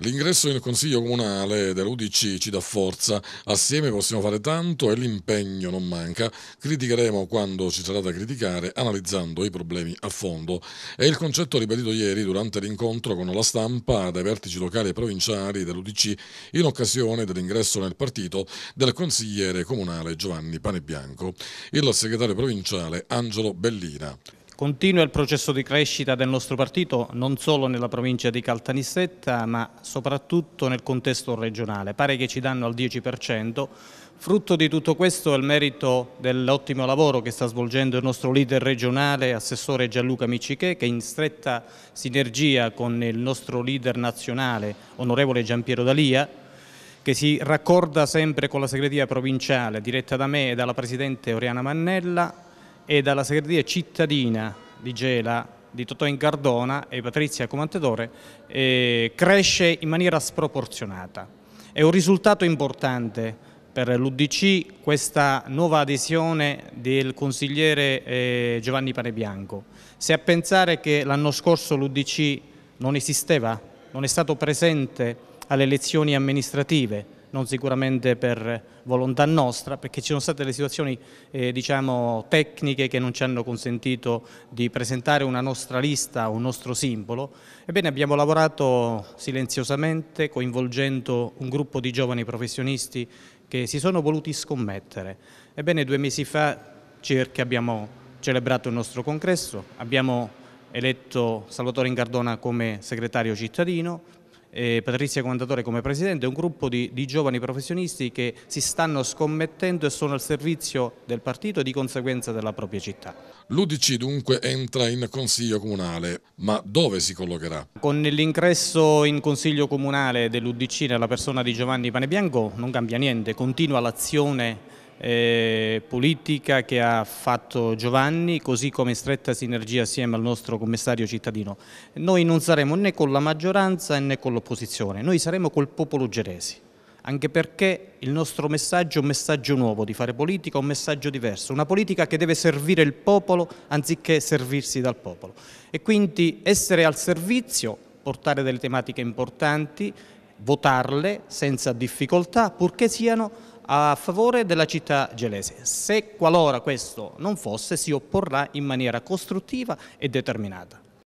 L'ingresso in consiglio comunale dell'UDC ci dà forza, assieme possiamo fare tanto e l'impegno non manca, criticheremo quando ci sarà da criticare, analizzando i problemi a fondo. È il concetto ribadito ieri durante l'incontro con la stampa dai vertici locali e provinciali dell'UDC in occasione dell'ingresso nel partito del consigliere comunale Giovanni Panebianco, il segretario provinciale Angelo Bellina. Continua il processo di crescita del nostro partito non solo nella provincia di Caltanissetta ma soprattutto nel contesto regionale, pare che ci danno al 10%, frutto di tutto questo è il merito dell'ottimo lavoro che sta svolgendo il nostro leader regionale, assessore Gianluca Micichè, che in stretta sinergia con il nostro leader nazionale, onorevole Giampiero Dalia, che si raccorda sempre con la segreteria provinciale diretta da me e dalla Presidente Oriana Mannella, e dalla segreteria cittadina di Gela di Totò Ingardona e Patrizia Comantedore eh, cresce in maniera sproporzionata. È un risultato importante per l'Udc questa nuova adesione del consigliere eh, Giovanni Panebianco. Se a pensare che l'anno scorso l'Udc non esisteva, non è stato presente alle elezioni amministrative, non sicuramente per volontà nostra, perché ci sono state delle situazioni eh, diciamo, tecniche che non ci hanno consentito di presentare una nostra lista, un nostro simbolo. Ebbene abbiamo lavorato silenziosamente coinvolgendo un gruppo di giovani professionisti che si sono voluti scommettere. Ebbene due mesi fa circa abbiamo celebrato il nostro congresso, abbiamo eletto Salvatore Ingardona come segretario cittadino, eh, Patrizia Comandatore come presidente, un gruppo di, di, giovani professionisti che si stanno scommettendo e sono al servizio del partito e di conseguenza della propria città. L'Udc dunque entra in Consiglio Comunale, ma dove si collocherà? Con l'ingresso in Consiglio Comunale dell'Udc nella persona di Giovanni Panebianco non cambia niente, continua l'azione eh, politica che ha fatto Giovanni, così come stretta sinergia assieme al nostro commissario cittadino. Noi non saremo né con la maggioranza né con l'opposizione, noi saremo col popolo geresi anche perché il nostro messaggio è un messaggio nuovo di fare politica, un messaggio diverso, una politica che deve servire il popolo anziché servirsi dal popolo. E quindi essere al servizio, portare delle tematiche importanti, votarle senza difficoltà, purché siano a favore della città gelese. Se qualora questo non fosse si opporrà in maniera costruttiva e determinata.